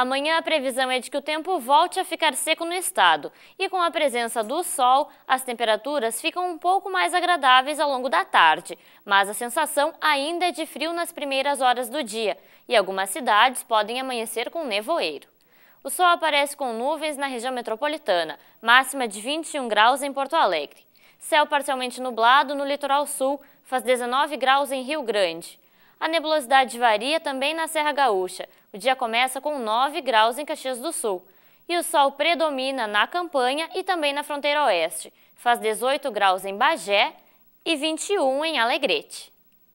Amanhã a previsão é de que o tempo volte a ficar seco no estado e com a presença do sol, as temperaturas ficam um pouco mais agradáveis ao longo da tarde, mas a sensação ainda é de frio nas primeiras horas do dia e algumas cidades podem amanhecer com nevoeiro. O sol aparece com nuvens na região metropolitana, máxima de 21 graus em Porto Alegre. Céu parcialmente nublado no litoral sul, faz 19 graus em Rio Grande. A nebulosidade varia também na Serra Gaúcha. O dia começa com 9 graus em Caxias do Sul. E o sol predomina na campanha e também na fronteira oeste. Faz 18 graus em Bagé e 21 em Alegrete.